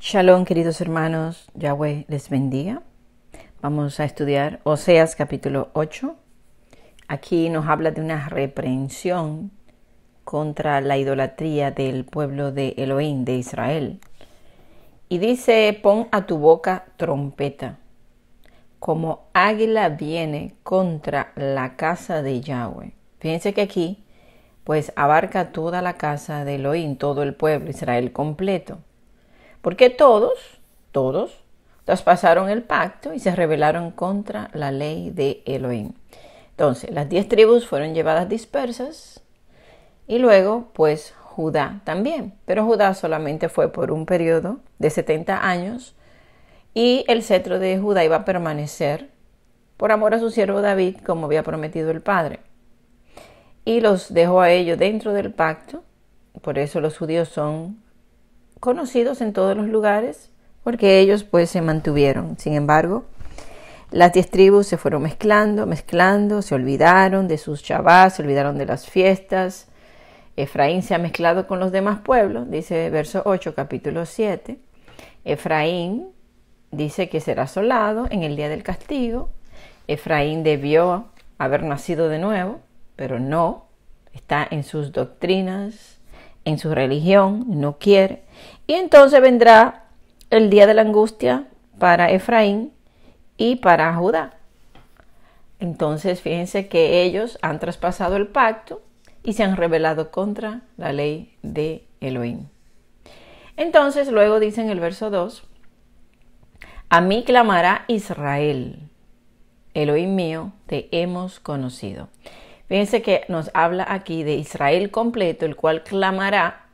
Shalom, queridos hermanos, Yahweh les bendiga. Vamos a estudiar Oseas capítulo 8. Aquí nos habla de una reprensión contra la idolatría del pueblo de Elohim de Israel. Y dice, pon a tu boca trompeta, como águila viene contra la casa de Yahweh. Fíjense que aquí, pues abarca toda la casa de Elohim, todo el pueblo, Israel completo. Porque todos, todos, traspasaron el pacto y se rebelaron contra la ley de Elohim. Entonces, las diez tribus fueron llevadas dispersas y luego, pues, Judá también. Pero Judá solamente fue por un periodo de 70 años y el cetro de Judá iba a permanecer por amor a su siervo David, como había prometido el Padre. Y los dejó a ellos dentro del pacto, por eso los judíos son conocidos en todos los lugares porque ellos pues se mantuvieron. Sin embargo, las diez tribus se fueron mezclando, mezclando, se olvidaron de sus Shabbat, se olvidaron de las fiestas. Efraín se ha mezclado con los demás pueblos, dice verso 8, capítulo 7. Efraín dice que será asolado en el día del castigo. Efraín debió haber nacido de nuevo, pero no. Está en sus doctrinas, en su religión, no quiere. Y entonces vendrá el día de la angustia para Efraín y para Judá. Entonces, fíjense que ellos han traspasado el pacto y se han rebelado contra la ley de Elohim. Entonces, luego dice en el verso 2, a mí clamará Israel, Elohim mío, te hemos conocido. Fíjense que nos habla aquí de Israel completo, el cual clamará,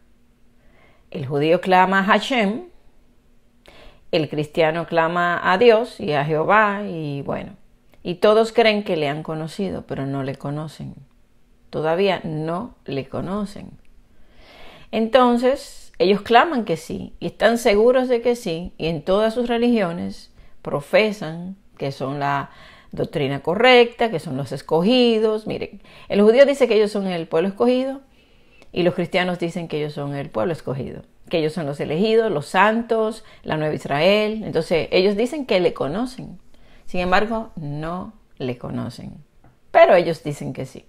el judío clama a Hashem, el cristiano clama a Dios y a Jehová y bueno, y todos creen que le han conocido, pero no le conocen. Todavía no le conocen. Entonces, ellos claman que sí y están seguros de que sí y en todas sus religiones profesan que son la doctrina correcta, que son los escogidos. Miren, el judío dice que ellos son el pueblo escogido y los cristianos dicen que ellos son el pueblo escogido, que ellos son los elegidos, los santos, la nueva Israel. Entonces, ellos dicen que le conocen. Sin embargo, no le conocen. Pero ellos dicen que sí.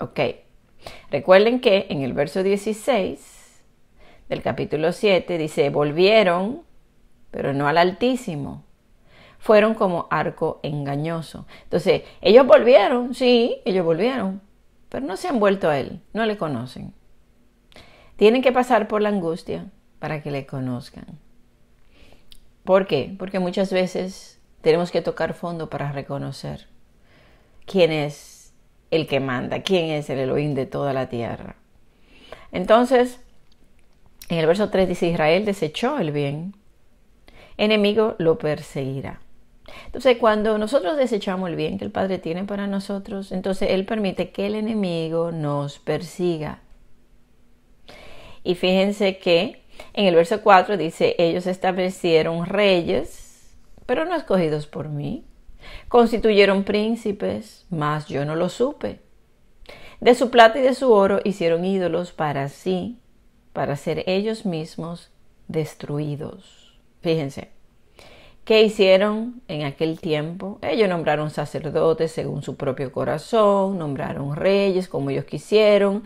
Ok. Recuerden que en el verso 16 del capítulo 7 dice, volvieron, pero no al Altísimo fueron como arco engañoso. Entonces, ellos volvieron, sí, ellos volvieron, pero no se han vuelto a Él, no le conocen. Tienen que pasar por la angustia para que le conozcan. ¿Por qué? Porque muchas veces tenemos que tocar fondo para reconocer quién es el que manda, quién es el Elohim de toda la tierra. Entonces, en el verso 3 dice, Israel desechó el bien, enemigo lo perseguirá. Entonces, cuando nosotros desechamos el bien que el Padre tiene para nosotros, entonces Él permite que el enemigo nos persiga. Y fíjense que en el verso 4 dice, ellos establecieron reyes, pero no escogidos por mí. Constituyeron príncipes, mas yo no lo supe. De su plata y de su oro hicieron ídolos para sí, para ser ellos mismos destruidos. Fíjense, ¿Qué hicieron en aquel tiempo? Ellos nombraron sacerdotes según su propio corazón, nombraron reyes como ellos quisieron.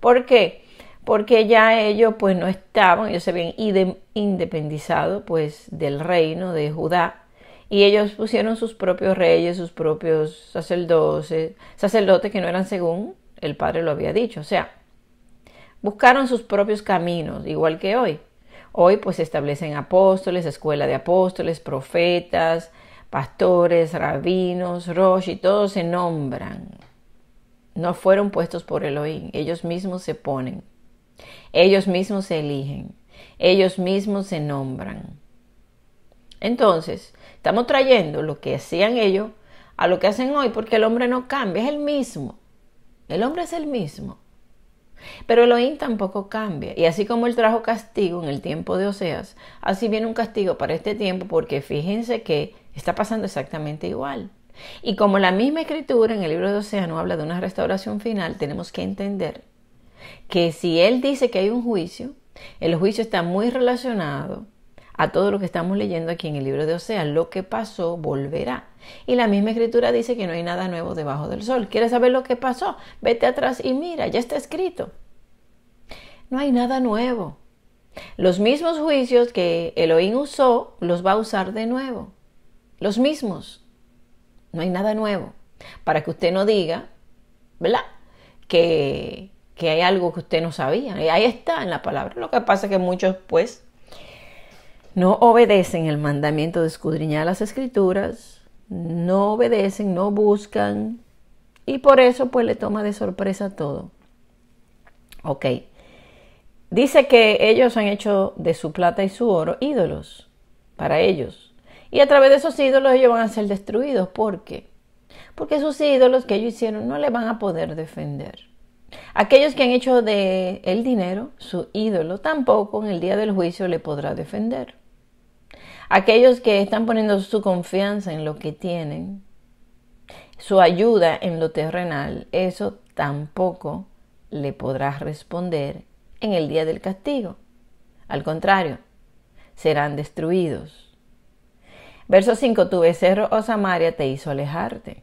¿Por qué? Porque ya ellos pues no estaban, ellos se habían independizado pues del reino de Judá y ellos pusieron sus propios reyes, sus propios sacerdotes, sacerdotes que no eran según el padre lo había dicho, o sea, buscaron sus propios caminos, igual que hoy. Hoy pues se establecen apóstoles, escuela de apóstoles, profetas, pastores, rabinos, rosh y todos se nombran. No fueron puestos por Elohim, ellos mismos se ponen, ellos mismos se eligen, ellos mismos se nombran. Entonces, estamos trayendo lo que hacían ellos a lo que hacen hoy porque el hombre no cambia, es el mismo. El hombre es el mismo. Pero Elohim tampoco cambia, y así como él trajo castigo en el tiempo de Oseas, así viene un castigo para este tiempo, porque fíjense que está pasando exactamente igual. Y como la misma escritura en el libro de Oseas no habla de una restauración final, tenemos que entender que si él dice que hay un juicio, el juicio está muy relacionado a todo lo que estamos leyendo aquí en el libro de Oseas. Lo que pasó volverá. Y la misma escritura dice que no hay nada nuevo debajo del sol. ¿Quieres saber lo que pasó? Vete atrás y mira, ya está escrito. No hay nada nuevo. Los mismos juicios que Elohim usó los va a usar de nuevo. Los mismos. No hay nada nuevo. Para que usted no diga, ¿verdad? Que, que hay algo que usted no sabía. Y ahí está en la palabra. Lo que pasa es que muchos pues no obedecen el mandamiento de escudriñar las escrituras, no obedecen, no buscan, y por eso pues le toma de sorpresa todo. Ok. Dice que ellos han hecho de su plata y su oro ídolos para ellos. Y a través de esos ídolos ellos van a ser destruidos. ¿Por qué? Porque esos ídolos que ellos hicieron no le van a poder defender. Aquellos que han hecho de el dinero su ídolo tampoco en el día del juicio le podrá defender. Aquellos que están poniendo su confianza en lo que tienen, su ayuda en lo terrenal, eso tampoco le podrás responder en el día del castigo. Al contrario, serán destruidos. Verso 5. Tu becerro, o oh Samaria, te hizo alejarte.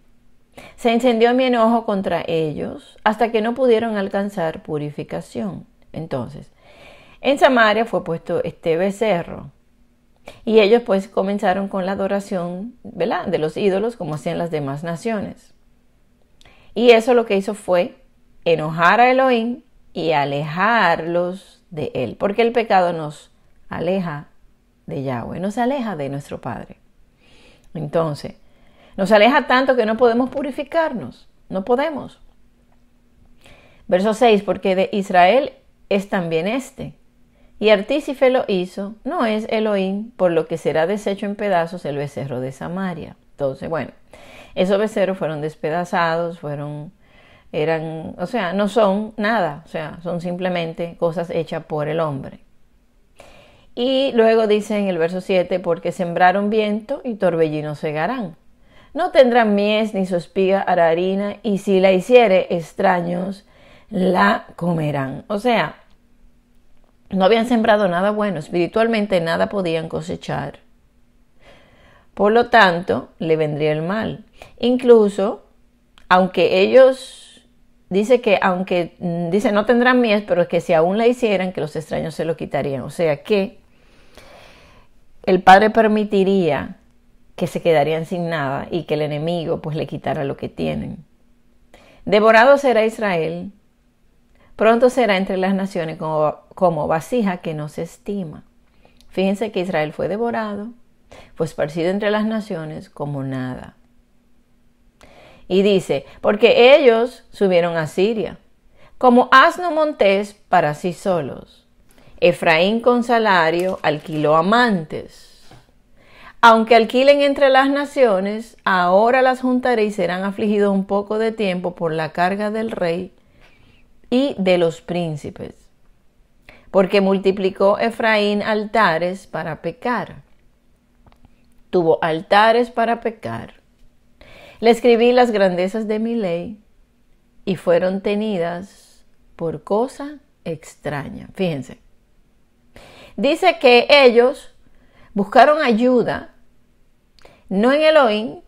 Se encendió mi enojo contra ellos hasta que no pudieron alcanzar purificación. Entonces, en Samaria fue puesto este becerro, y ellos pues comenzaron con la adoración de los ídolos como hacían las demás naciones. Y eso lo que hizo fue enojar a Elohim y alejarlos de él, porque el pecado nos aleja de Yahweh, nos aleja de nuestro Padre. Entonces, nos aleja tanto que no podemos purificarnos, no podemos. Verso 6, porque de Israel es también este, y artífice lo hizo, no es Elohim, por lo que será deshecho en pedazos el becerro de Samaria. Entonces, bueno, esos becerros fueron despedazados, fueron, eran, o sea, no son nada, o sea, son simplemente cosas hechas por el hombre. Y luego dice en el verso 7, porque sembraron viento y torbellinos segarán. No tendrán mies ni su espiga hará harina, y si la hiciere extraños, la comerán. O sea, no habían sembrado nada bueno, espiritualmente nada podían cosechar. Por lo tanto, le vendría el mal. Incluso, aunque ellos, dice que, aunque, mm, dice, no tendrán mies, pero es que si aún la hicieran, que los extraños se lo quitarían. O sea que el Padre permitiría que se quedarían sin nada y que el enemigo pues le quitara lo que tienen. Devorado será Israel Pronto será entre las naciones como, vasija que no se estima. Fíjense que Israel fue devorado, fue pues esparcido entre las naciones como nada. Y dice, porque ellos subieron a Siria, como asno montés para sí solos. Efraín con salario alquiló amantes. Aunque alquilen entre las naciones, ahora las juntaré y serán afligidos un poco de tiempo por la carga del rey y de los príncipes, porque multiplicó Efraín altares para pecar. Tuvo altares para pecar. Le escribí las grandezas de mi ley y fueron tenidas por cosa extraña. Fíjense. Dice que ellos buscaron ayuda, no en Elohim,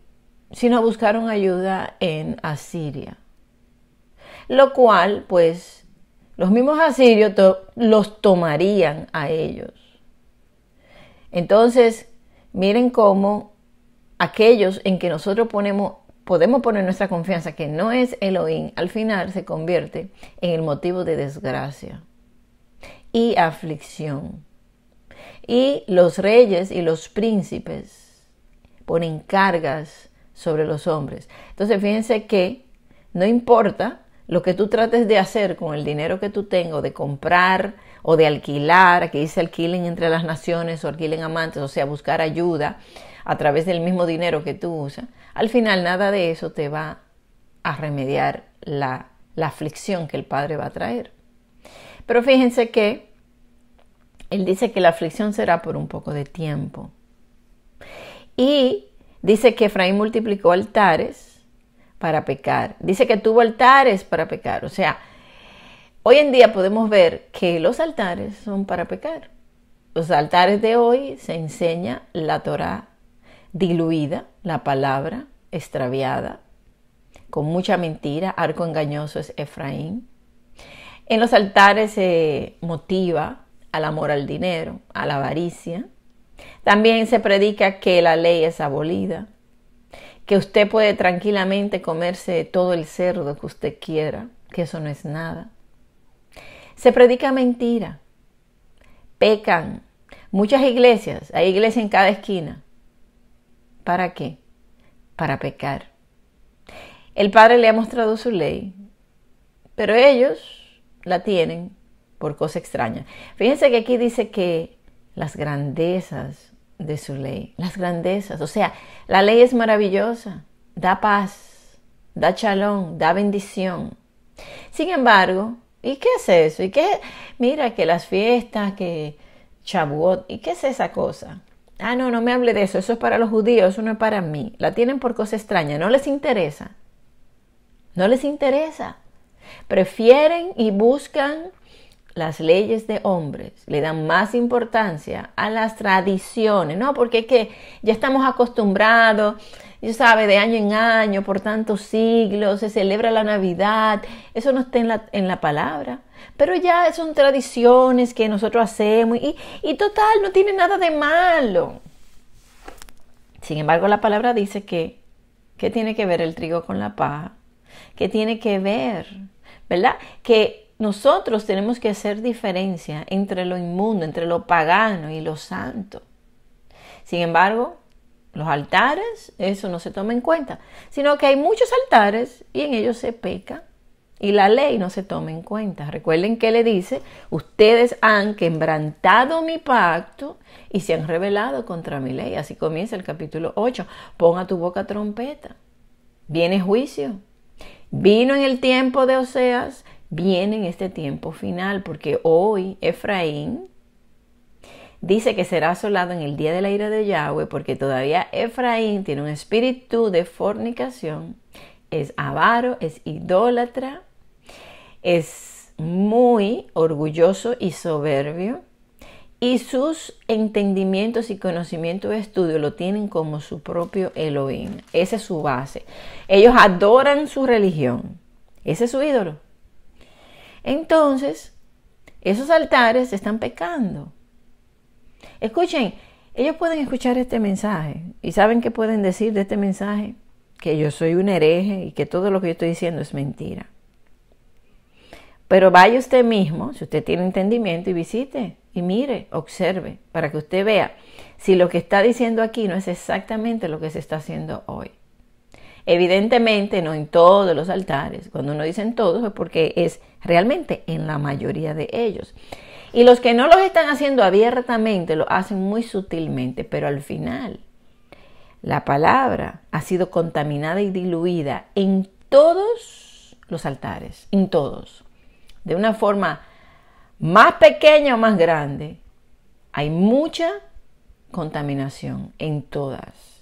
sino buscaron ayuda en Asiria lo cual pues los mismos asirios los tomarían a ellos. Entonces, miren cómo aquellos en que nosotros ponemos, podemos poner nuestra confianza, que no es Elohim, al final se convierte en el motivo de desgracia y aflicción. Y los reyes y los príncipes ponen cargas sobre los hombres. Entonces, fíjense que no importa lo que tú trates de hacer con el dinero que tú tengo, de comprar o de alquilar, que dice alquilen entre las naciones o alquilen amantes, o sea, buscar ayuda a través del mismo dinero que tú usas, al final nada de eso te va a remediar la, la aflicción que el Padre va a traer. Pero fíjense que Él dice que la aflicción será por un poco de tiempo. Y dice que Efraín multiplicó altares para pecar. Dice que tuvo altares para pecar. O sea, hoy en día podemos ver que los altares son para pecar. Los altares de hoy se enseña la Torah diluida, la palabra extraviada, con mucha mentira, arco engañoso es Efraín. En los altares se motiva al amor al dinero, a la avaricia. También se predica que la ley es abolida, que usted puede tranquilamente comerse todo el cerdo que usted quiera, que eso no es nada. Se predica mentira, pecan. Muchas iglesias, hay iglesia en cada esquina. ¿Para qué? Para pecar. El Padre le ha mostrado su ley, pero ellos la tienen por cosa extraña. Fíjense que aquí dice que las grandezas de su ley, las grandezas. O sea, la ley es maravillosa, da paz, da chalón, da bendición. Sin embargo, ¿y qué es eso? ¿Y qué? Mira que las fiestas, que chabuot, ¿y qué es esa cosa? Ah, no, no me hable de eso, eso es para los judíos, eso no es para mí. La tienen por cosa extraña, no les interesa. No les interesa. Prefieren y buscan las leyes de hombres le dan más importancia a las tradiciones, ¿no? Porque es que ya estamos acostumbrados, ya sabe, de año en año, por tantos siglos, se celebra la Navidad, eso no está en la, palabra, pero ya son tradiciones que nosotros hacemos y, y total, no tiene nada de malo. Sin embargo, la palabra dice que, ¿qué tiene que ver el trigo con la paja? ¿Qué tiene que ver? ¿Verdad? Que nosotros tenemos que hacer diferencia entre lo inmundo, entre lo pagano y lo santo. Sin embargo, los altares, eso no se toma en cuenta, sino que hay muchos altares y en ellos se peca y la ley no se toma en cuenta. Recuerden que le dice, ustedes han quebrantado mi pacto y se han rebelado contra mi ley. Así comienza el capítulo 8, Ponga tu boca trompeta, viene juicio. Vino en el tiempo de Oseas, viene en este tiempo final, porque hoy Efraín dice que será asolado en el día de la ira de Yahweh, porque todavía Efraín tiene un espíritu de fornicación, es avaro, es idólatra, es muy orgulloso y soberbio, y sus entendimientos y conocimientos de estudio lo tienen como su propio Elohim. Esa es su base. Ellos adoran su religión. Ese es su ídolo. Entonces, esos altares están pecando. Escuchen, ellos pueden escuchar este mensaje y saben que pueden decir de este mensaje que yo soy un hereje y que todo lo que yo estoy diciendo es mentira. Pero vaya usted mismo, si usted tiene entendimiento, y visite y mire, observe, para que usted vea si lo que está diciendo aquí no es exactamente lo que se está haciendo hoy. Evidentemente, no en todos los altares. Cuando uno dice en todos es porque es realmente en la mayoría de ellos. Y los que no los están haciendo abiertamente, lo hacen muy sutilmente, pero al final la palabra ha sido contaminada y diluida en todos los altares, en todos. De una forma más pequeña o más grande, hay mucha contaminación en todas.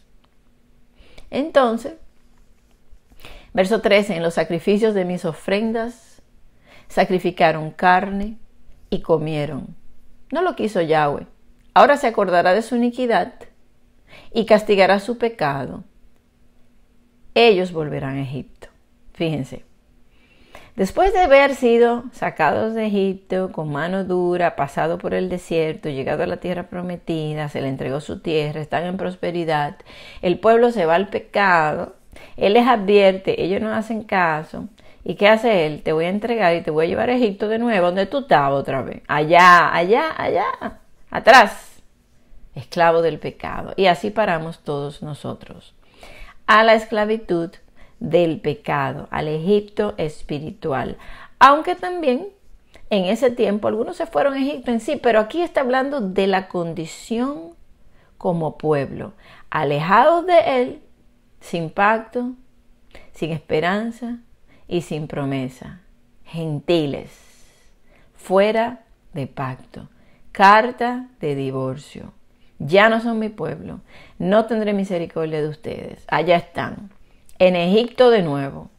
Entonces, Verso 13, en los sacrificios de mis ofrendas sacrificaron carne y comieron. No lo quiso Yahweh. Ahora se acordará de su iniquidad y castigará su pecado. Ellos volverán a Egipto. Fíjense. Después de haber sido sacados de Egipto con mano dura, pasado por el desierto, llegado a la tierra prometida, se le entregó su tierra, están en prosperidad, el pueblo se va al pecado él les advierte, ellos no hacen caso. ¿Y qué hace él? Te voy a entregar y te voy a llevar a Egipto de nuevo, donde tú estabas otra vez. Allá, allá, allá, atrás. Esclavo del pecado. Y así paramos todos nosotros. A la esclavitud del pecado, al Egipto espiritual. Aunque también en ese tiempo algunos se fueron a Egipto en sí, pero aquí está hablando de la condición como pueblo, alejados de él sin pacto, sin esperanza y sin promesa. Gentiles, fuera de pacto. Carta de divorcio. Ya no son mi pueblo. No tendré misericordia de ustedes. Allá están. En Egipto de nuevo.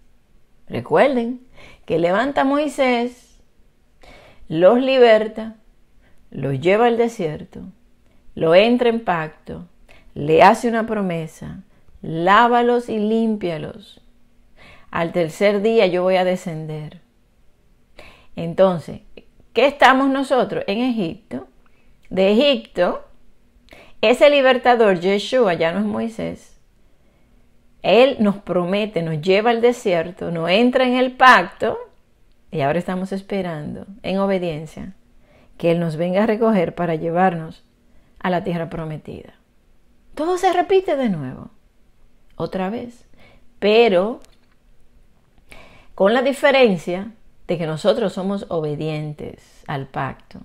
Recuerden que levanta Moisés, los liberta, los lleva al desierto, lo entra en pacto, le hace una promesa, lávalos y límpialos. Al tercer día yo voy a descender. Entonces, ¿qué estamos nosotros? En Egipto. De Egipto, ese libertador Yeshua, ya no es Moisés, él nos promete, nos lleva al desierto, nos entra en el pacto y ahora estamos esperando en obediencia que Él nos venga a recoger para llevarnos a la tierra prometida. Todo se repite de nuevo otra vez. Pero con la diferencia de que nosotros somos obedientes al pacto.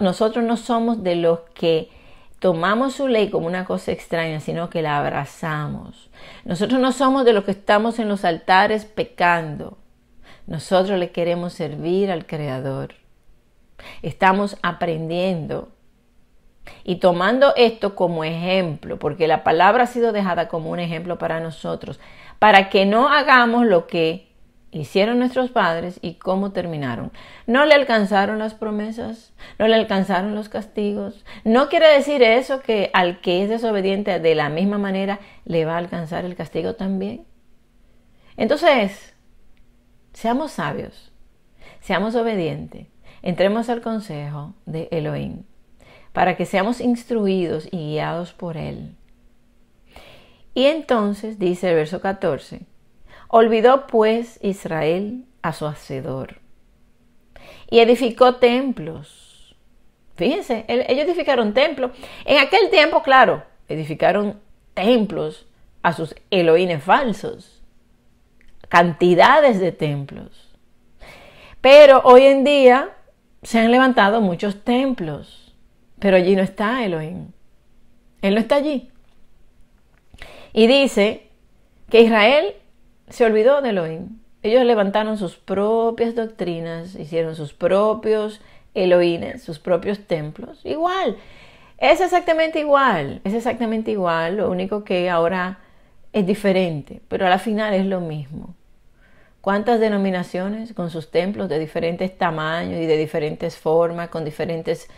nosotros no somos de los que tomamos su ley como una cosa extraña, sino que la abrazamos. Nosotros no somos de los que estamos en los altares pecando. Nosotros le queremos servir al Creador. Estamos aprendiendo y tomando esto como ejemplo, porque la palabra ha sido dejada como un ejemplo para nosotros, para que no hagamos lo que hicieron nuestros padres y cómo terminaron. No le alcanzaron las promesas, no le alcanzaron los castigos. No quiere decir eso que al que es desobediente de la misma manera le va a alcanzar el castigo también. Entonces, seamos sabios, seamos obedientes, entremos al consejo de Elohim para que seamos instruidos y guiados por Él. Y entonces, dice el verso 14, olvidó pues Israel a su hacedor y edificó templos. Fíjense, ellos edificaron templos. En aquel tiempo, claro, edificaron templos a sus Elohines falsos, cantidades de templos. Pero hoy en día se han levantado muchos templos pero allí no está Elohim. Él no está allí. Y dice que Israel se olvidó de Elohim. Ellos levantaron sus propias doctrinas, hicieron sus propios Elohim, sus propios templos. Igual, es exactamente igual, es exactamente igual, lo único que ahora es diferente, pero a la final es lo mismo. ¿Cuántas denominaciones con sus templos de diferentes tamaños y de diferentes formas, con diferentes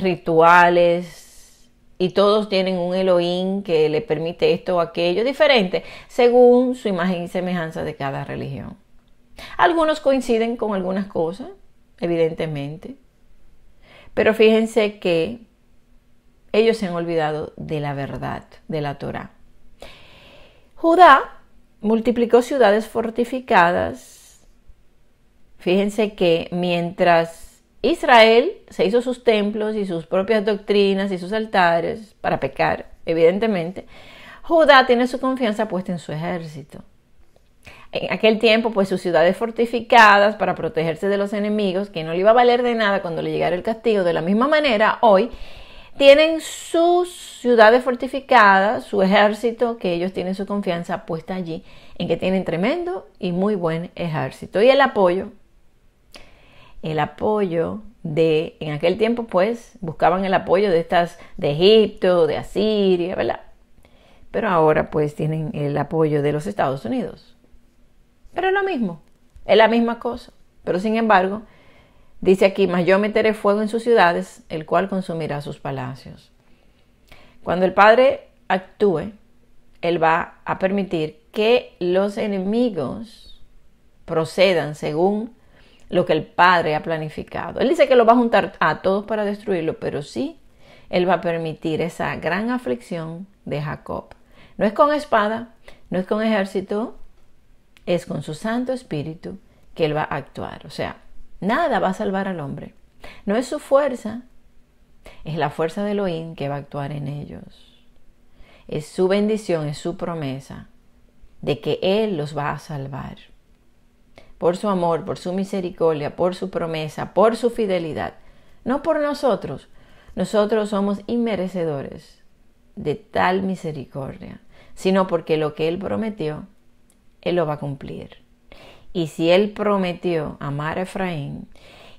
rituales y todos tienen un Elohim que le permite esto o aquello diferente según su imagen y semejanza de cada religión. Algunos coinciden con algunas cosas, evidentemente, pero fíjense que ellos se han olvidado de la verdad de la Torá. Judá multiplicó ciudades fortificadas. Fíjense que mientras Israel se hizo sus templos y sus propias doctrinas y sus altares para pecar, evidentemente. Judá tiene su confianza puesta en su ejército. En aquel tiempo, pues sus ciudades fortificadas para protegerse de los enemigos, que no le iba a valer de nada cuando le llegara el castigo, de la misma manera, hoy tienen sus ciudades fortificadas, su ejército, que ellos tienen su confianza puesta allí, en que tienen tremendo y muy buen ejército y el apoyo el apoyo de, en aquel tiempo pues buscaban el apoyo de estas, de Egipto, de Asiria, ¿verdad? Pero ahora pues tienen el apoyo de los Estados Unidos. Pero es lo mismo, es la misma cosa. Pero sin embargo, dice aquí, más yo meteré fuego en sus ciudades, el cual consumirá sus palacios. Cuando el Padre actúe, Él va a permitir que los enemigos procedan según lo que el Padre ha planificado. Él dice que lo va a juntar a todos para destruirlo, pero sí, Él va a permitir esa gran aflicción de Jacob. No es con espada, no es con ejército, es con su Santo Espíritu que Él va a actuar. O sea, nada va a salvar al hombre. No es su fuerza, es la fuerza de Elohim que va a actuar en ellos. Es su bendición, es su promesa de que Él los va a salvar por su amor, por su misericordia, por su promesa, por su fidelidad, no por nosotros. Nosotros somos inmerecedores de tal misericordia, sino porque lo que Él prometió, Él lo va a cumplir. Y si Él prometió amar a Efraín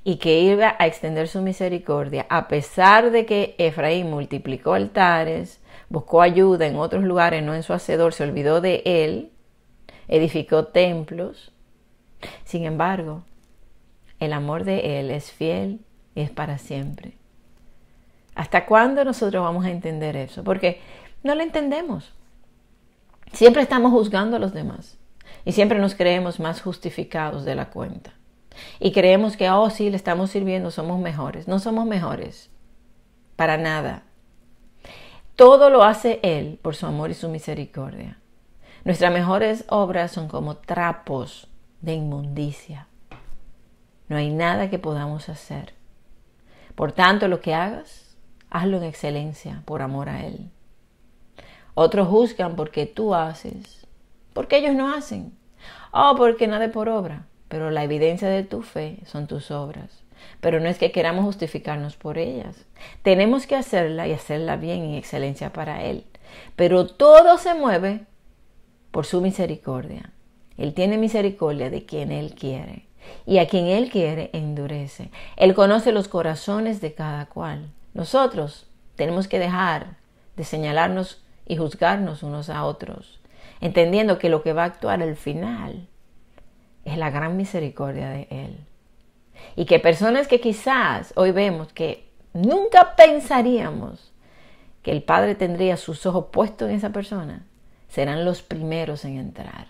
y que iba a extender su misericordia, a pesar de que Efraín multiplicó altares, buscó ayuda en otros lugares, no en su hacedor, se olvidó de Él, edificó templos, sin embargo, el amor de Él es fiel y es para siempre. ¿Hasta cuándo nosotros vamos a entender eso? Porque no lo entendemos. Siempre estamos juzgando a los demás y siempre nos creemos más justificados de la cuenta. Y creemos que, oh, sí, le estamos sirviendo, somos mejores. No somos mejores. Para nada. Todo lo hace Él por su amor y su misericordia. Nuestras mejores obras son como trapos de inmundicia. No hay nada que podamos hacer. Por tanto, lo que hagas, hazlo en excelencia, por amor a Él. Otros juzgan porque tú haces, porque ellos no hacen, Oh, porque nada por obra, pero la evidencia de tu fe son tus obras. Pero no es que queramos justificarnos por ellas. Tenemos que hacerla y hacerla bien en excelencia para Él. Pero todo se mueve por su misericordia él tiene misericordia de quien Él quiere. Y a quien Él quiere, endurece. Él conoce los corazones de cada cual. Nosotros tenemos que dejar de señalarnos y juzgarnos unos a otros, entendiendo que lo que va a actuar al final es la gran misericordia de Él. Y que personas que quizás hoy vemos que nunca pensaríamos que el Padre tendría sus ojos puestos en esa persona, serán los primeros en entrar.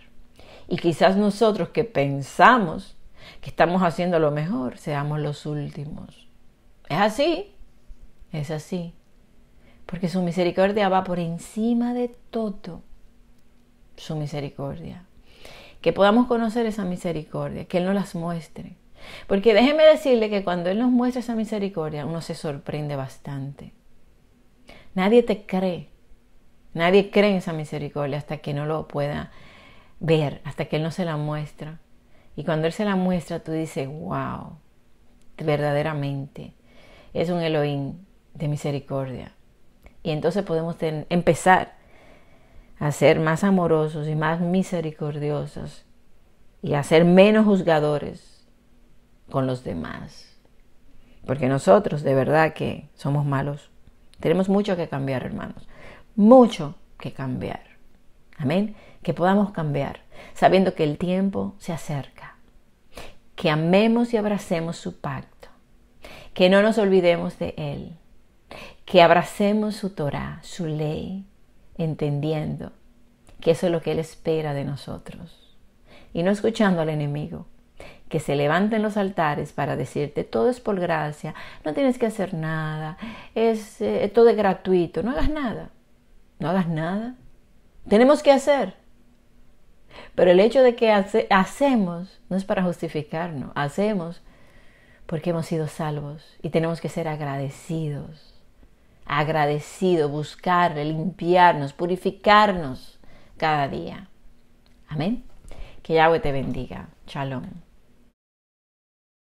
Y quizás nosotros que pensamos que estamos haciendo lo mejor, seamos los últimos. ¿Es así? Es así. Porque su misericordia va por encima de todo. Su misericordia. Que podamos conocer esa misericordia, que Él nos las muestre. Porque déjeme decirle que cuando Él nos muestra esa misericordia, uno se sorprende bastante. Nadie te cree. Nadie cree en esa misericordia hasta que no lo pueda ver hasta que Él no se la muestra. Y cuando Él se la muestra, tú dices, wow, verdaderamente es un Elohim de misericordia. Y entonces podemos empezar a ser más amorosos y más misericordiosos y a ser menos juzgadores con los demás. Porque nosotros de verdad que somos malos. Tenemos mucho que cambiar, hermanos. Mucho que cambiar. Amén que podamos cambiar, sabiendo que el tiempo se acerca, que amemos y abracemos su pacto, que no nos olvidemos de él, que abracemos su Torah, su ley, entendiendo que eso es lo que él espera de nosotros y no escuchando al enemigo que se levanten los altares para decirte todo es por gracia, no tienes que hacer nada, es eh, todo es gratuito, no hagas nada, no hagas nada. Tenemos que hacer, pero el hecho de que hacemos no es para justificarnos, hacemos porque hemos sido salvos y tenemos que ser agradecidos, agradecidos, buscar, limpiarnos, purificarnos cada día. Amén. Que Yahweh te bendiga. Shalom.